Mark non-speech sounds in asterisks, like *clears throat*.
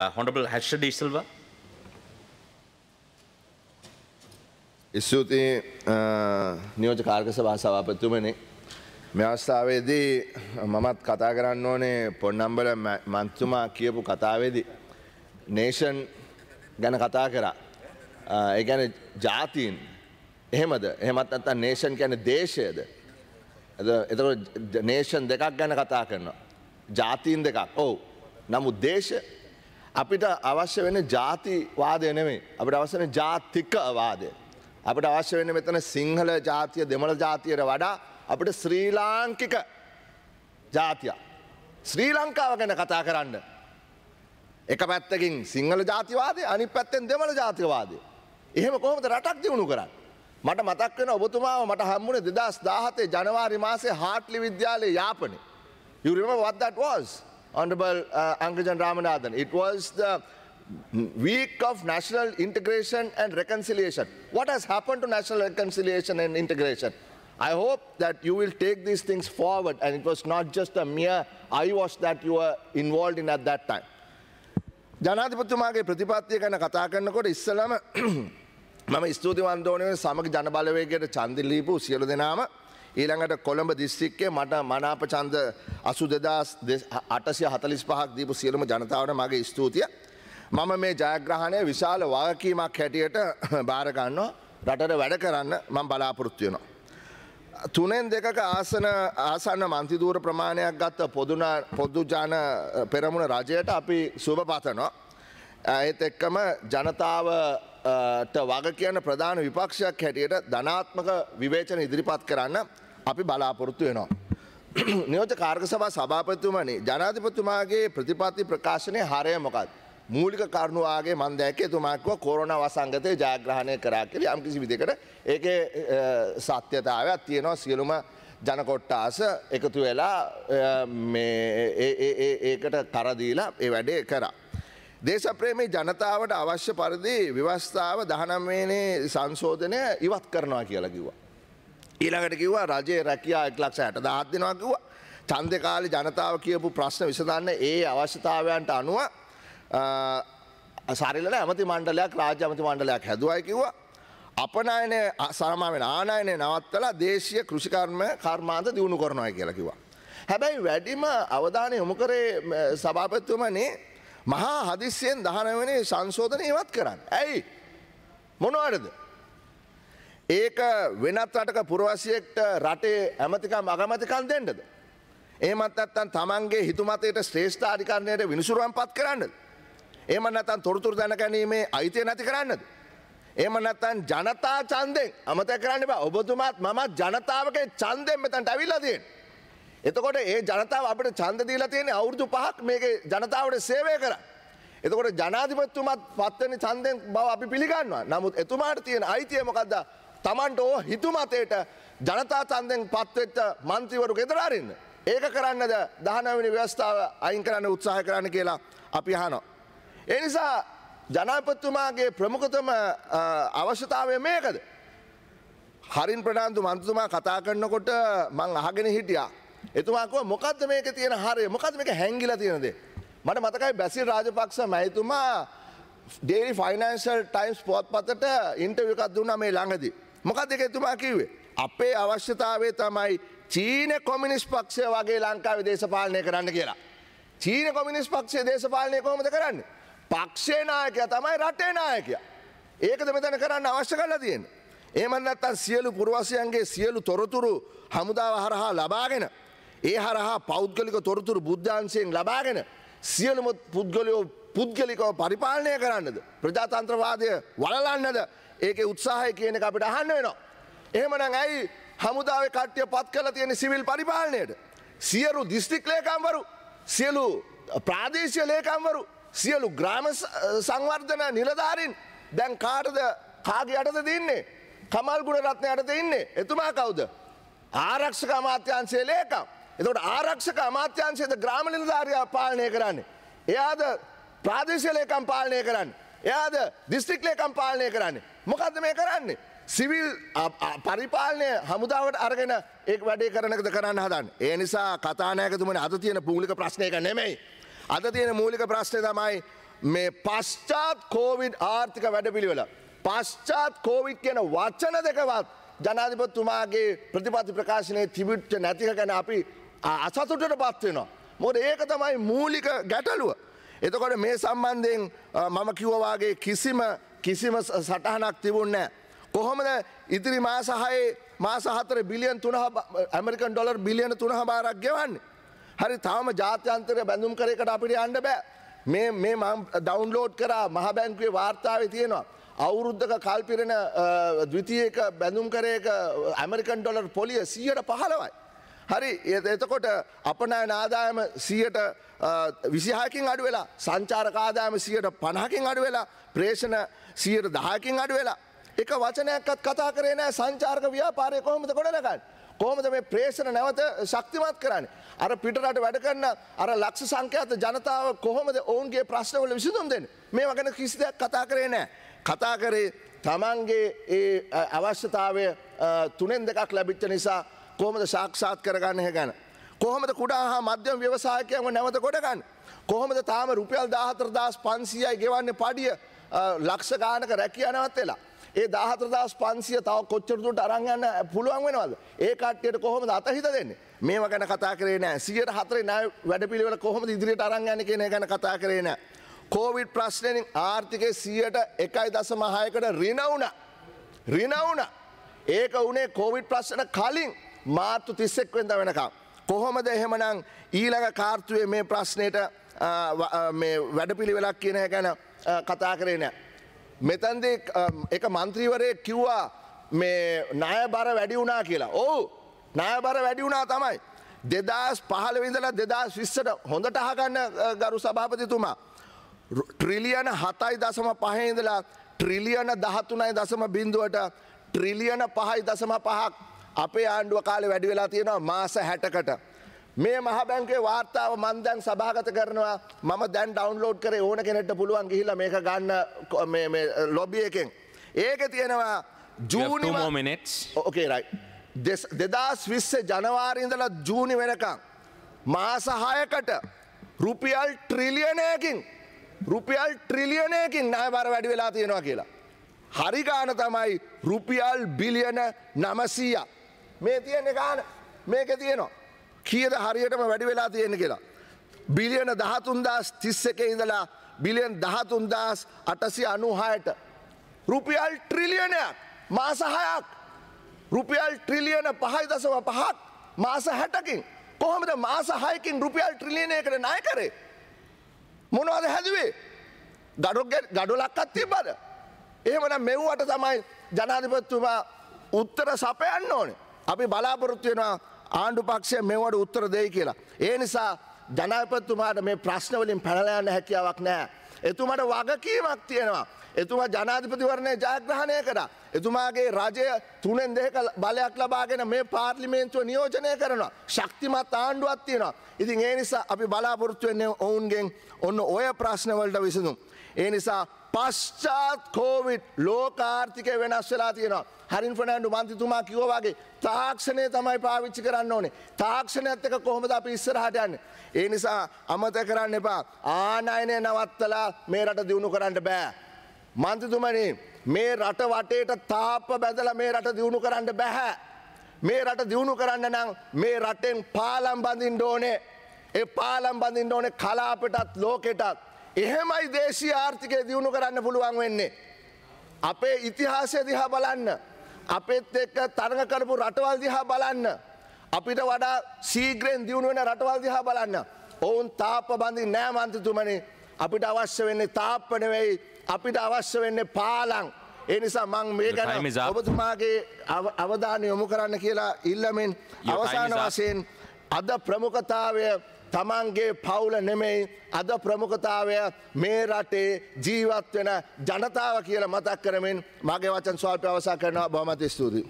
Uh, Honorable Hashra De Silva. ස්තුතියි නියෝජ කාර්ක සභා සභාපතුමනේ මේ අවස්ථාවේදී මමත් කතා කරන්න ඕනේ පොන්නම්බල මන්තුමා කියපු කතාවේදී නේෂන් ගැන කතා කරා ඒ කියන්නේ ජාතීන් එහෙමද එහෙමත් නැත්නම් නේෂන් කියන්නේ දේශයද එතකොට නේෂන් දෙකක් ගැන කතා කරනවා ජාතීන් දෙකක් ඔව් නමුත් දේශ අපිට අවශ්‍ය වෙන ජාතිවාදය නෙමේ අපට අවසන ජාතිකවාදය. අපට අවශ්‍ය වෙන මෙතන සිංහල ජාතිය දෙමළ ජාතියට වඩා අපට ශ්‍රී ලාංකික ජාතිය. ශ්‍රී ලංකාව ගැන කතා කරන්න. එක පැත්තකින් සිංහල ජාතිවාදය අනි පැත්තෙන් දෙමළ ජාතිවාදය. එහෙම කොහොමද රටක් දියුණු කරන්න. මට මතක් වෙන ඔබතුමාව මට හම්බුණ දෙදස් දාහතේ ජනවාරි මාසේ හාට්ලි විද්‍යාලය යාපනය. යුරිම වදදත් වෝස්. Honorable uh, Angrijan Ramanathan. It was the week of national integration and reconciliation. What has happened to national reconciliation and integration? I hope that you will take these things forward and it was not just a mere eyewash that you were involved in at that time. ජනාධිපතුමාගේ ප්‍රතිපත්තිය ගැන කතා කරනකොට ඉස්සලම *clears throat* මම ස්තුතිවන්දෝනය සමග ජනබලවේගයට චන්දිල්ලීපු සියලු denama. ඊළඟට කොළඹ දිස්ත්‍රික්කේ මට මනාප ඡන්ද 845ක් දීපු සියලුම ජනතාවට මගේ ස්තුතිය. මම මේ ජයග්‍රහණය විශාල වගකීමක් හැටියට *laughs* බාර ගන්නවා. රටට වැඩ කරන්න මම බලාපොරොත්තු වෙනවා. තුනෙන් දෙකක ආසන ආසන්න මන්තිදූර ප්‍රමාණයක් ගත්ත පොදුනා පොදුජන පෙරමුණ රජයට අපි සුබ පතනවා. ඒත් එක්කම ජනතාව වග කියන ප්‍රධාන විපක්ෂයක් හැටියට ධනාත්මක විවේචන ඉදිරිපත් කරන්න අපි බලාපොරොත්තු වෙනවා. *clears throat* නියෝජ කාර්ග සභා සභාපතිතුමනි ජනාධිපතුමාගේ ප්‍රතිපත්ති ප්‍රකාශනය හරය මොකත්. මූලික කරුණුවාගේ මන්දැක තුමාක්ව කොරන වසංගතය ජයග්‍රහණය කරා කිරි යම්කිසි විදිකට ඒක සත්‍යතාවයක් තියෙනවා සියලුම ජනකොට්ටාස එකතු වෙලා ඒකට කරදීලා ඒ වැඩේ කරා. දේශප්‍රේමේ ජනතාවට අවශ්‍ය පරිදි ව්‍යවස්ථාව දහනම්වේනේ සංශෝධනය ඉවත් කරනවා කියලා කිව්වා. ඊළඟට කිව්වා රජයේ රැකියා එක් ලක්ෂ හැට දහත් දෙනවා කිව්වා. ඡන්දේ කාලේ ජනතාව කියපු ප්‍රශ්න විසඳන්න ඒ අවශ්‍යතාවයන්ට අනුව සරිලන ඇමති මණ්ඩලයක් රාජ්‍ය ඇමති මණ්ඩලයක් හැදුවයි කිව්වා. අපනයන සරමාවෙන ආනයනය නවත්තලා දේශීය කෘෂිකර්ම කර්මාන්ත දියුණු කරනවා කියලා කිව්වා. හැබැයි වැඩිම අවධානය යොමු කරේ සභාපත්තුමනේ මහා හදිස්සියෙන් දහනවනේ සංශෝධන ඉවත් කරන්න. ඇයි මොනවටද. ඒක වෙනත් රටක පුරවසියෙක්ට රටේ ඇමතිකම් අගමතිකන් දෙන්නද. ඒමත් ඇත්තන් තමන්ගේ හිතුමතයට ශ්‍රේෂ්ඨ අධිකරණයට විනිසුරුවන් පත් කරන්නද. ඒම නැතන් තොරතුර දැන ගැනීමේ අයිතිය නැති කරන්නද. ඒම නැත්තන් ජනතා චන්දෙන් අමත කරන්න බ ඔබතුමාත් මමත් ජනතාවගේ චන්දෙන් මෙතන්ට ඇවිල්ලදේ. එතකොට ඒ ජනතාව අපට චන්ද දීලා තියෙන අවුරුදු පහක් මේක ජනතාවට සේවය කර. එතකොට ජනාධිපත්තුමත් පත්වනි චන්දයෙන් බව අපි පිළිගන්නවා. නමුත් එතුමාට තියෙන අයිතිය මොකක්ද තමන්ට ඕ හිතුමතයට ජනතා චන්දෙන් පත්වෙච්ච මන්තිවරු ගෙදරාරන්න. ඒක කරන්නද දහනවිනි ව්‍යවස්ථාව අයින් කරන්න උත්සාහ කරන්න කියලා අපි හනෝ. එනිසා ජනාපත්තුමාගේ ප්‍රමුඛතම අවශ්‍යතාවය මේකද. හරින් ප්‍රනාාන්තු මන්තුතුමා කතා කරන්නකොට මං අහගෙන හිටියා. එතුමාකුව මොකක්ද මේක තියෙන හරය මොකද මේක හැංගිලා තියෙනද. මට මතකයි බැසිල් රාජපක්ෂ මැතුමා ඩේරි ෆයිනන්ශල් ටයිම්ස් පොත් පතට ඉන්ටවිකක් දුන්නා මේ ළඟදි. මොකක් දෙක එතුමා කිවේ. අපේ අවශ්‍යතාවේ තමයි චීන කොමිනිස් පක්ෂය වගේ ලංකාව දේශපාලනය කරන්න කියලා. චීන කොමිනිස් පක්ෂය දේශපාලනය කොමද කරන්න. පක්ෂේනායකය තමයි රටේනායකය. ඒකද මෙතන කරන්න අවශ්‍ය කරලා තියෙන. ඒමන්නත්තන් සියලු පුරවසයන්ගේ සියලු තොරතුරු හමුදාව හරහා ලබාගෙන ඒ හරහා පෞද්ගලික තොරතුරු බුද්ධාන්සයෙන් ලබාගෙන සියලුම පුද්ගලයෝ පුද්ගලිකව පරිපාලනය කරන්නද. ප්‍රජාතන්ත්‍රවාදය වලලන්නද ඒක උත්සාහය කියන එක අපිට අහන්න වෙනවා. එහෙමනම් ඇයි හමුදාව කට්ටිය පත් කළ තියෙන සිවිල් පරිපාලනයට. සියලු දිස්ත්‍රික් ලේකම්වරු සියලු ප්‍රාදේශය ලේකම්වරු සියලු ග්‍රාම සංවර්ධන නිලධාරින් දැන් කාටද කාගේ යටද දෙන්නේ. කමල් ගුණ රත්නය යටද ඉන්නේ. එතුමා කවුද. ආරක්ෂක අමාත්‍යන්සේ ලේකම්. එතකොට ආරක්ෂක අමාත්‍යංශයද ග්‍රාම නිලධාරියා පාලනය කරන්නේ. එයාද ප්‍රාදේශීය ලේකම් පාලනය කරන්නේ. එයාද දිස්ත්‍රික් ලේකම් පාලනය කරන්නේ. මොකද්ද මේ කරන්නේ? සිවිල් පරිපාලනය හමුදාවට අරගෙන ඒ වැඩේ කරනකද කරන්න හදන්න. ඒ නිසා කතානායකතුමනි අද තියෙන මූලික ප්‍රශ්නය එක නෙමෙයි. අද තියෙන මූලික ප්‍රශ්නය තමයි මේ පශ්චාත් කෝවිඩ් ආර්ථික වැඩපිළිවෙල. පශ්චාත් කෝවිඩ් කියන වචන දෙකවත් ජනාධිපතිතුමාගේ ප්‍රතිපත්ති ප්‍රකාශනයේ තිබිච්ච නැතික ගැන අපි අසතුටට පත්වෙනවා. මොද ඒක තමයි මූලික ගැටලුව. එතකොට මේ සම්බන්ධයෙන් මම කිව්වවාගේ කිසිම කිසිම සටහනක් තිබුන්නේ කොහොමද ඉතිරි මාසහයේ මාසහතර බිලියන් තුන ඇමරිකන් ඩොලර් බිලියන තුන හබාරක් ගෙවන්නේ. හරි තාම ජාත්‍යන්තර බැඳුම් කරයකට අපිට අන්ඩ බෑ. මේ මේ මම ඩවන්ලෝඩ් කරා මහබැංකුවේ වාර්තාවේ තියෙනවා. අවුරුද්ධක කල්පිරෙන ද්විතියක බැඳුම් කරයක ඇමරිකන් ඩොලර් පොලිය සියයට පහලවයි. හරි එතකොට අපනෑ නාදායම සියට විසිහයකින් අඩු වෙලා සංචාරකාදායම සියට පණහකින් අඩු වෙලා ප්‍රේෂණ සියට දහකින් අඩු වෙලා එක වචනයක්ත් කතා කරේ නෑ සංචාර්ක ව්‍යාපාරය කොහොමද ගොඩනගන්න. කොහොමද මේ ප්‍රේෂණ නැවත ශක්තිමත් කරන්න. අර පිටරට වැඩ කරන්න අර ලක්ෂ සංඛ්‍යාත ජනතාව කොහොමද ඔවුන්ගේ ප්‍රශ්නවල විසඳුම් දෙන්න. මේ වගන කිසි දෙයක් කතා කරේ නෑ. කතා කරේ තමන්ගේ ඒ අවශ්‍යතාවය තුනෙන් දෙකක් ලැබිච්ච නිසා කොහොමද සාක්ෂාත් කරගන්න හැගැන. කොහොමද කුඩා හා මධ්‍යම ව්‍යවසායකයන්ව නැවත ගොඩගන්න. කොහොමද තාම රුපියල් දාහතරදාස් පන්සියයි ගෙවන්නේ පඩිය ලක්ෂ ගානක රැකිය නැවත් වෙලා. ඒ දාහතරදාස් පන්සිය තව කොච්චරතුට අරංගන්න පුළුවන් වෙනවද. ඒ කට්ටියට කොහොමද අතහිත දෙන්නේ. මේව ගැන කතා කරේ නෑ සියට හතරේ නෑ වැඩපිළිවෙල කොහොමද ඉදිරියට අරංගන්න කියන ගැන කතා කරේ නෑ. කෝවිඩ් ප්‍රශ්නයෙන් ආර්ථිකය සියයට එකයි දසමහයකට රිනවුන. රිනවුන ඒක උනේ කෝවිඩ් ප්‍රශ්න කලින් මාර්තු තිස්සෙක් වෙද වෙනකම්. කොහොමද එහෙමනං ඊළඟ කාර්තුවේ මේ ප්‍රශ්නයට වැඩපිළිවෙලක් කියන ගැන කතා කරේ නෑ. මෙතන්ද එක මන්ත්‍රීවරය කිව්වා මේ ණය බර වැඩි වුණා කියලා. ඔවු ණය බර වැඩි වුණා තමයි. දෙදස් පහළවිඳල දෙදස් විස්සට හොඳට අහගන්න ගරු සභාපතිතුමා. ට්‍රිලියන හතයි දසම පහහිඳලා ට්‍රිලියන දහතුනයි දසම බිඳුවට ට්‍රිලියන පහයි දසම පහක් අපේ ආණ්ඩුව කාලේ වැඩි වෙලා තියෙනවා මාස හැටකට. මේ මහ බැංකේ වාර්තාව මන් දැන් සභාගත කරනවා මම දැන් ඩවන්ලෝඩ් කරේ ඕන කෙනෙට පුළුවන් ගිහිල්ලා මේක ගන්න ලොබිය එකෙන්. ඒක තියෙනවා ජූනිමෝමිනෙට් ඕකේරයි. දෙදස් විස්ස ජනවාරීඳලා ජූනි වෙනකං. මාසහයකට රුපියල් ට්‍රිලියනයකින් රුපියල් ට්‍රිලියනයකින් නය බර වැඩි වෙලා තියෙනවා කියලා. හරිගාන තමයි රුපියල් බිලියන නමසීයක්. මේ තියෙන ගාන මේක තියෙනවා. කියද හරියටම වැඩි වෙලා තියෙන කියලා. බිලියන දහතුන්දස් තිස්ස එක ඉඳලා බිලියන් දහතුන්දස් අටසි අනුහායට. රුපියල් ට්‍රිලියනයක් මාසහයක් රුපියල් ට්‍රිලියන පහයි දසව පහත් මාස හැටකින් කොහොමද මාසහයකින් රුපියල් ට්‍රිලියනයකට ණය කරේ. මොනවද හැදුවේ ගඩු ගඩුලක්කත් තිබ්බද. එහෙමන මෙව්වට තමයි ජනාධිපත්තුමා උත්තර සපයන්න ඕනේ. අපි බලාපොරොත්තු වෙනවා ආණ්ඩු පක්ෂය මෙවට උත්තර දෙයි කියලා. ඒ නිසා ජනාපත්තුමාට මේ ප්‍රශ්නවලින් පැනලයන්න හැකියාවක් නෑ. එතුමට වගකීමක් තියෙනවා. එතුමා ජනාධිපතිවරණය ජයග්‍රහණය කර. එතුමාගේ රජය තුනෙන් දෙක බලයක් ලබාගෙන මේ පාර්ලිමේන්තුව නියෝජනය කරනවා. ශක්තිමත් ආණ්ඩුවත් තියෙනවා. ඉතින් ඒ නිසා අපි බලාපොරොත්තු වෙන්නේ ඔවුන්ගෙන් ඔන්න ඔය ප්‍රශ්නවලට විසඳුම්. ඒ නිසා පශ්චාත් කෝවිට් ලෝකාර්ථිකය වෙනස් වෙලා තියෙනවා. හරින් ෆනෑන්ඩු මන්තිතුමා කිවෝවාගේ තාක්ෂණය තමයි පාවිච්චි කරන්න ඕනේ. තාක්ෂණයත් එක කොහොමද අපි ඉස්සරහට යන්නේ. ඒ නිසා අමත කරන්න එපා. ආනයනය නවත්තලා මේ රට දියුණු කරන්න බෑ. මන්තිතුමනි මේ රට වටේට තාප්ප බැඳලා මේ රට දියුණු කරන්න බැහැ. මේ රට දියුණු කරන්න නම් මේ රටෙන් පාලම් බඳින්න ඕනේ. ඒ පාලම් බඳින්න ඕනේ කලාපටත් ලෝකෙටත්. එහෙමයි දේශී ආර්ථිකය දියුණු කරන්න පුළුවන් වෙන්නේ. අපේ ඉතිහාසය දිහා බලන්න. අපෙත් එක්ක තරඟ කරපු රටවල් දිහා බලන්න. අපිට වඩා සීග්‍රයෙන් දියුණු වෙන රටවල් දිහා බලන්න. ඔවුන් තාප බඳින් නෑ මන්තතුමනි අපිට අවශ්‍ය වෙන්නේ තාප්පනවෙයි අපිට අවශ්‍ය වෙන්නේ පාලං. ඒ නිසා මං මේ ගැන ඔබතුමාගේ අවධානය යොමු කරන්න කියලා ඉල්ලමින් අවසාන වශයෙන් අද ප්‍රමුඛතාවය තමන්ගේ පවුල නෙමෙයි අද ප්‍රමුඛතාවය මේ රටේ ජීවත් වෙන ජනතාව කියලා මතක් කරමින් මගේ වචන් ස්වල්ප අවසා කරනවා බොහොමත ස්තුතියි.